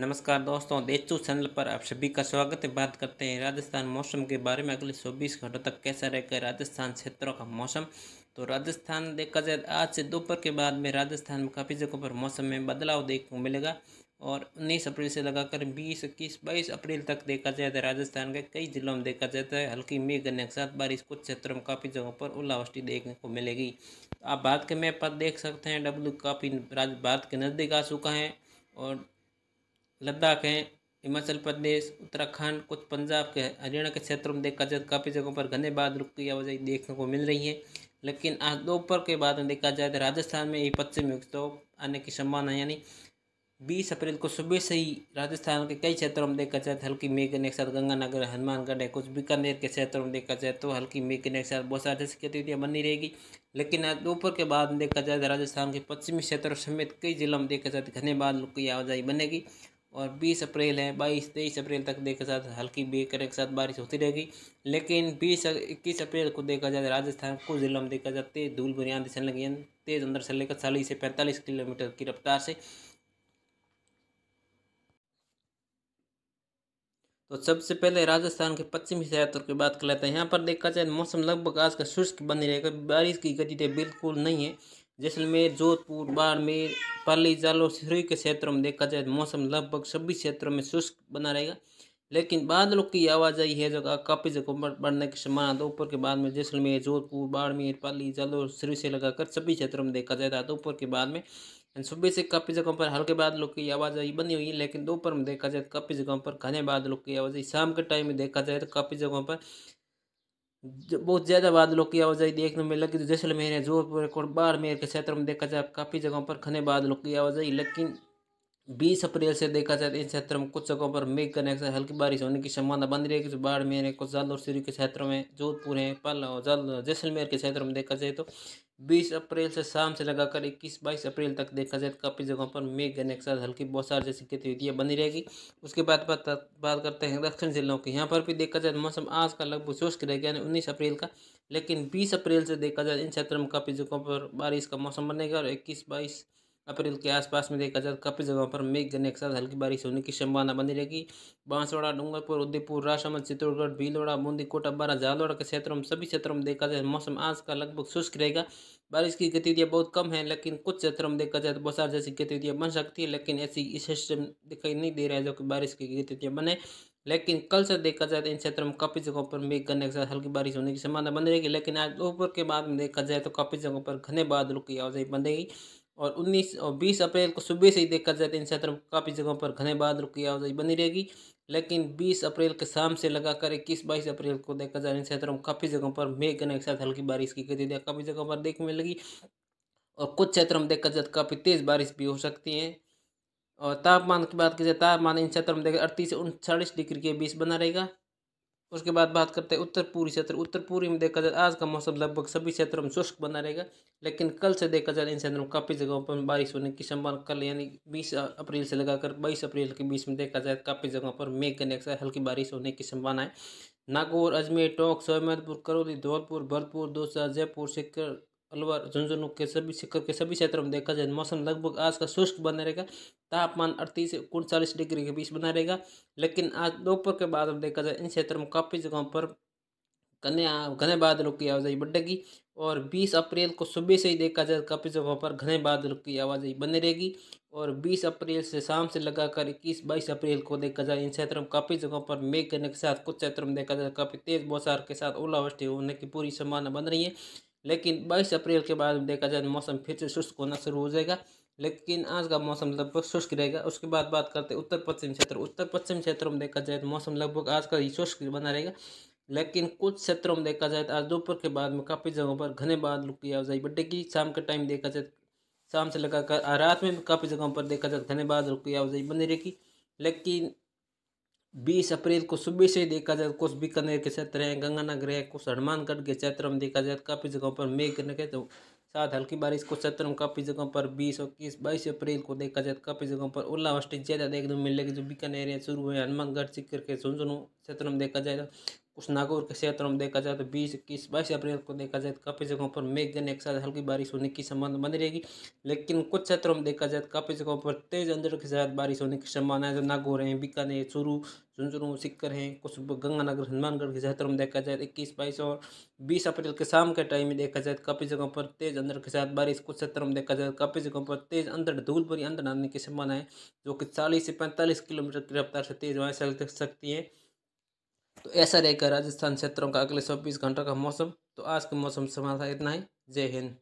नमस्कार दोस्तों देचू चैनल पर आप सभी का स्वागत है बात करते हैं राजस्थान मौसम के बारे में अगले चौबीस घंटों तक कैसा रहेगा राजस्थान क्षेत्रों का मौसम तो राजस्थान देखा जाए आज से दोपहर के बाद में राजस्थान में काफ़ी जगहों पर मौसम में बदलाव देखने को मिलेगा और उन्नीस अप्रैल से लगाकर बीस इक्कीस बाईस अप्रैल तक देखा जाए तो राजस्थान के कई जिलों में देखा जाता है हल्की मेघ गन्ने के साथ बारिश कुछ क्षेत्रों में काफ़ी जगहों पर ओलावृष्टि देखने को मिलेगी आप भारत के मैप पर देख सकते हैं डब्ल्यू काफ़ी भारत के नज़दीक आ चुका है और लद्दाख हैं हिमाचल प्रदेश उत्तराखंड कुछ पंजाब के हरियाणा के क्षेत्रों में देखा जाए तो काफ़ी जगहों पर घने बाद रुक की आवाजाही देखने को मिल रही है लेकिन आज दोपहर के बाद में देखा जाए तो राजस्थान में ही पश्चिमी विक्षोभ तो आने की संभावना यानी बीस अप्रैल को सुबह से ही राजस्थान के कई क्षेत्रों में देखा जाए तो हल्की मेघने के साथ गंगानगर हनुमानगढ़ है कुछ बीकानेर के क्षेत्रों में देखा जाए तो हल्की मेघने के साथ बहुत सारी जैसी गतिविधियाँ बनी रहेगी लेकिन आज दोपहर के बाद देखा जाए तो राजस्थान के पश्चिमी क्षेत्रों समेत कई जिलों में देखा जाए तो घने रुक की आवाजाही बनेगी और बीस अप्रैल है बाईस तेईस अप्रैल तक देखा जाए तो हल्की बेकर के साथ बारिश होती रहेगी लेकिन बीस इक्कीस अप्रैल को देखा जाए तो राजस्थान कुछ जिलों में देखा जाए तो तेज धूल भरी आंधी चलने लगी तेज अंदर से लेकर चालीस से पैंतालीस किलोमीटर की रफ्तार से तो सबसे पहले राजस्थान के पश्चिमी क्षेत्र की बात कर लेते हैं यहाँ पर देखा जाए मौसम लगभग आज का शुष्क बनी रहेगा बारिश की गति बिल्कुल नहीं है जैसलमेर जोधपुर बाड़मेर पाली जालोर सिरोही के क्षेत्रों में देखा जाए तो मौसम लगभग सभी क्षेत्रों में शुष्क बना रहेगा लेकिन बादलों की आवाजाही है जो काफ़ी जगहों पर बढ़ने की संभावना दोपहर के बाद में जैसलमेर जोधपुर बाड़मेर पाली जालोर सिरोही से लगाकर सभी क्षेत्रों में देखा जाए तो दोपहर के बाद में सुबह से काफ़ी जगहों पर हल्के बादलों की आवाजाही बनी हुई है लेकिन दोपहर में देखा जाए तो काफ़ी जगहों पर घने बादलों की आवाजाही शाम के टाइम में देखा जाए तो काफ़ी जगहों पर बहुत ज़्यादा बादलों की आवाजाही देखने में लगी तो जैसलमेर है जोधपुर और बाड़मेर के क्षेत्र में देखा जाए काफ़ी जगहों पर घने बादलों की आवाजाही लेकिन बीस अप्रैल से देखा जाए तो इन क्षेत्रों में कुछ जगहों पर मेघ करने से हल्की बारिश होने की संभावना बन रही है कि बाड़मेर है कुछ जालोर सिरी के क्षेत्रों में जोधपुर है पाला और जैसलमेर के क्षेत्र में देखा जाए तो बीस अप्रैल से शाम से लगाकर इक्कीस बाईस अप्रैल तक देखा जाए तो काफ़ी जगहों पर मेघ गने के साथ हल्की बौसार जैसी गतिविधियाँ बनी रहेगी उसके बाद बात करते हैं दक्षिण जिलों की यहाँ पर भी देखा जाए तो मौसम आज का लगभग शुष्क रहेगा यानी उन्नीस अप्रैल का लेकिन बीस अप्रैल से देखा जाए तो इन क्षेत्रों में काफ़ी जगहों पर बारिश का मौसम बनेगा और इक्कीस बाईस अप्रैल के आसपास में देखा जाए तो काफ़ी जगहों पर मेघ गने के साथ हल्की बारिश होने की संभावना बनी रहेगी बांसवाड़ा डूंगरपुर उदयपुर राजसमंद चित्तौड़गढ़ भीलवाड़ा बूंदी कोटा बारा झालवाड़ा के क्षेत्रों में सभी क्षेत्रों में देखा जाए तो मौसम आज का लगभग शुष्क रहेगा बारिश की गतिविधियाँ बहुत कम है लेकिन कुछ क्षेत्रों में देखा जाए तो बौसार जैसी गतिविधियाँ बन सकती है लेकिन ऐसी इस सिस्टम दिखाई नहीं दे रहा है जो कि बारिश की गतिविधियाँ बने लेकिन कल से देखा जाए तो इन क्षेत्रों में काफ़ी जगहों पर मेघ गन्ने के साथ हल्की बारिश होने की संभावना बन रहेगी लेकिन आज दोपहर के बाद में देखा जाए तो काफ़ी जगहों पर घने बादलों की आवाजाही बन रहेगी और उन्नीस और बीस अप्रैल को सुबह से ही देखा जाए तो इन क्षेत्रों में काफ़ी जगहों पर घने बादल की आवाजाही बनी रहेगी लेकिन 20 अप्रैल के शाम से लगाकर इक्कीस बाईस अप्रैल को देखा जाए तो इन क्षेत्रों में काफ़ी जगहों पर मेघ के साथ हल्की बारिश की गतिविधियाँ काफ़ी जगहों पर देखने में लगी और कुछ क्षेत्रों में देखा जाए तो काफ़ी तेज़ बारिश भी हो सकती है और तापमान की बात की जाए तापमान इन क्षेत्रों में देखा अड़तीस से उनचालीस डिग्री के बीच बना रहेगा उसके बाद बात करते हैं उत्तर पूर्वी क्षेत्र उत्तर पूर्वी में देखा जाए आज का मौसम लगभग सभी क्षेत्रों में शुष्क बना रहेगा लेकिन कल से देखा जाए तो इन क्षेत्रों में काफ़ी जगहों पर बारिश होने की संभावना कल यानी बीस अप्रैल से लगाकर बाईस अप्रैल के बीच में देखा जाए तो काफ़ी जगहों पर मेघ करने के हल्की बारिश होने की संभावना है नागौर अजमेर टोंक सोमदपुर करौली धौलपुर भरतपुर दौसा जयपुर सिक्कर अलवर झुंझुनू के सभी शिखर के सभी क्षेत्रों में देखा जाए तो मौसम लगभग आज का शुष्क बना रहेगा तापमान अड़तीस से उनचालीस डिग्री के बीच बना रहेगा लेकिन आज दोपहर के बाद अब देखा जाए इन क्षेत्रों में काफ़ी जगहों पर घने घने बादलों की आवाजाही बढ़ेगी और 20 अप्रैल को सुबह से ही देखा जाए तो काफ़ी जगहों पर घने बादलों की आवाजाही बनी रहेगी और 20 अप्रैल से शाम से लगाकर 21 बाईस अप्रैल को देखा जाए इन क्षेत्रों में काफ़ी जगहों पर मेघ करने के साथ कुछ क्षेत्रों में देखा जाए तो काफ़ी तेज़ बौसार के साथ ओलावृष्टि होने की पूरी संभावना बन रही है लेकिन बाईस अप्रैल के बाद देखा जाए तो मौसम फिर से शुष्क होना शुरू हो जाएगा लेकिन आज का मौसम लगभग शुष्क रहेगा उसके बाद बात करते हैं उत्तर पश्चिम क्षेत्र उत्तर पश्चिम क्षेत्र में देखा जाए तो मौसम लगभग आज का ही शुष्क बना रहेगा लेकिन कुछ क्षेत्रों में देखा जाए तो आज दोपहर के बाद में काफ़ी जगहों पर घने बादल की आवाजाई बढ़ेगी शाम के टाइम देखा जाए तो, शाम से लगाकर रात में काफ़ी जगहों पर देखा जाए तो घने बादल की आवाजाही बनी रहेगी लेकिन बीस अप्रैल को सुबह से देखा जाए तो कुछ बीकानेर के क्षेत्र हैं गंगानगर है कुछ हनुमानगढ़ के क्षेत्र में देखा जाए तो काफ़ी जगहों पर मेघ गिरने के तो साथ हल्की बारिश कुछ क्षेत्र में काफ़ी जगहों पर बीस इक्कीस बाईस अप्रैल को देखा जाए तो काफ़ी जगहों पर ओलावृष्टि ज़्यादा देखने को मिलेगी जो बीकानेर है शुरू हुए हनुमानगढ़ सिक्कर के झुंझुनू क्षेत्र में देखा जाए कुछ नागौर के क्षेत्रों में देखा जाए तो बीस इक्कीस बाईस अप्रैल को देखा जाए तो काफ़ी जगहों पर मेघ मेघजन एक साथ हल्की बारिश होने की संभावना बनी रहेगी लेकिन कुछ क्षेत्रों में देखा जाए तो काफ़ी जगहों पर तेज अंदर के साथ बारिश होने की संभावना है जो नागौर हैं बीकानेर चूरू झुंझुनू सिक्कर हैं कुछ गंगानगर हनुमानगढ़ के क्षेत्रों में देखा जाए तो इक्कीस बाईस और बीस अप्रैल के शाम के टाइम में देखा जाए तो काफ़ी जगहों पर तेज अंदर के साथ बारिश कुछ क्षेत्रों में देखा जाए तो काफ़ी जगहों पर तेज अंदर धूल भरी अंदर आने की संभावना है जो कि चालीस से पैंतालीस किलोमीटर की रफ्तार से तेज वहाँ चल सकती है तो ऐसा रहेगा राजस्थान क्षेत्रों का अगले चौबीस घंटों का मौसम तो आज के मौसम समाचार इतना ही जय हिंद